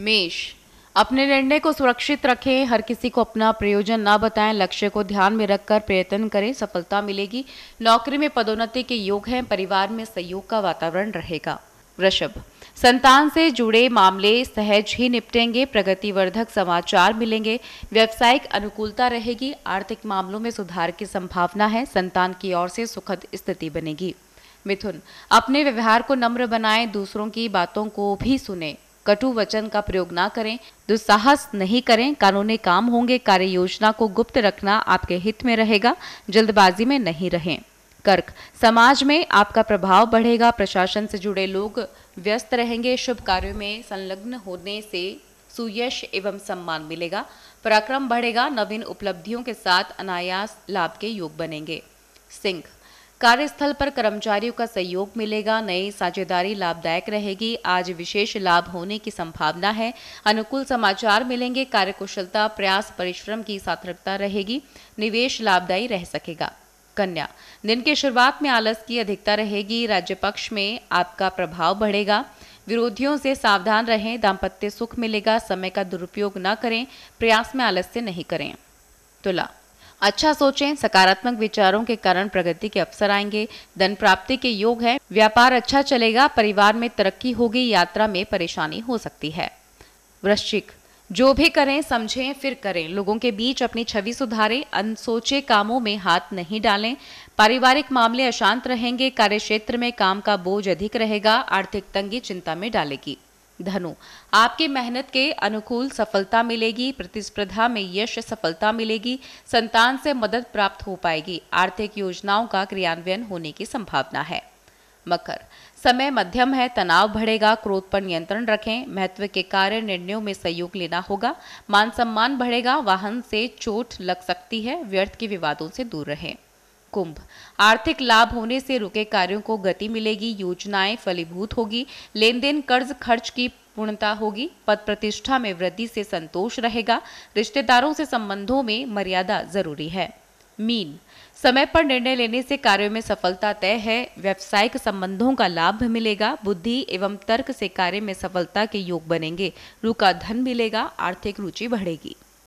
मेष अपने निर्णय को सुरक्षित रखें हर किसी को अपना प्रयोजन ना बताएं लक्ष्य को ध्यान में रखकर प्रयत्न करें सफलता मिलेगी नौकरी में पदोन्नति के योग हैं परिवार में सहयोग का वातावरण रहेगा वृषभ संतान से जुड़े मामले सहज ही निपटेंगे प्रगतिवर्धक समाचार मिलेंगे व्यवसायिक अनुकूलता रहेगी आर्थिक मामलों में सुधार की संभावना है संतान की ओर से सुखद स्थिति बनेगी मिथुन अपने व्यवहार को नम्र बनाएं दूसरों की बातों को भी सुने कटु वचन का प्रयोग ना करें दुस्साहस नहीं करें कानूनी काम होंगे कार्य योजना को गुप्त रखना आपके हित में रहेगा जल्दबाजी में नहीं रहें कर्क समाज में आपका प्रभाव बढ़ेगा प्रशासन से जुड़े लोग व्यस्त रहेंगे शुभ कार्यों में संलग्न होने से सुयश एवं सम्मान मिलेगा पराक्रम बढ़ेगा नवीन उपलब्धियों के साथ अनायास लाभ के योग बनेंगे सिंह कार्यस्थल पर कर्मचारियों का सहयोग मिलेगा नई साझेदारी लाभदायक रहेगी आज विशेष लाभ होने की संभावना है अनुकूल समाचार मिलेंगे कार्यकुशलता प्रयास परिश्रम की सार्थकता रहेगी निवेश लाभदायी रह सकेगा कन्या दिन के शुरुआत में आलस की अधिकता रहेगी राज्य पक्ष में आपका प्रभाव बढ़ेगा विरोधियों से सावधान रहें दाम्पत्य सुख मिलेगा समय का दुरुपयोग न करें प्रयास में आलस्य नहीं करें तुला अच्छा सोचें सकारात्मक विचारों के कारण प्रगति के अवसर आएंगे धन प्राप्ति के योग हैं व्यापार अच्छा चलेगा परिवार में तरक्की होगी यात्रा में परेशानी हो सकती है वृश्चिक जो भी करें समझें फिर करें लोगों के बीच अपनी छवि सुधारें अनसोचे कामों में हाथ नहीं डालें पारिवारिक मामले अशांत रहेंगे कार्यक्षेत्र में काम का बोझ अधिक रहेगा आर्थिक तंगी चिंता में डालेगी धनु आपकी मेहनत के अनुकूल सफलता मिलेगी प्रतिस्पर्धा में यश सफलता मिलेगी संतान से मदद प्राप्त हो पाएगी आर्थिक योजनाओं का क्रियान्वयन होने की संभावना है मकर समय मध्यम है तनाव बढ़ेगा क्रोध पर नियंत्रण रखें महत्व के कार्य निर्णयों में सहयोग लेना होगा मान सम्मान बढ़ेगा वाहन से चोट लग सकती है व्यर्थ के विवादों से दूर रहें कुंभ आर्थिक लाभ होने से रुके कार्यों को गति मिलेगी योजनाएं फलीभूत होगी लेन देन कर्ज खर्च की पूर्णता होगी पद प्रतिष्ठा में वृद्धि से संतोष रहेगा रिश्तेदारों से संबंधों में मर्यादा जरूरी है मीन समय पर निर्णय लेने से कार्यों में सफलता तय है व्यावसायिक संबंधों का लाभ मिलेगा बुद्धि एवं तर्क से कार्य में सफलता के योग बनेंगे रुका धन मिलेगा आर्थिक रुचि बढ़ेगी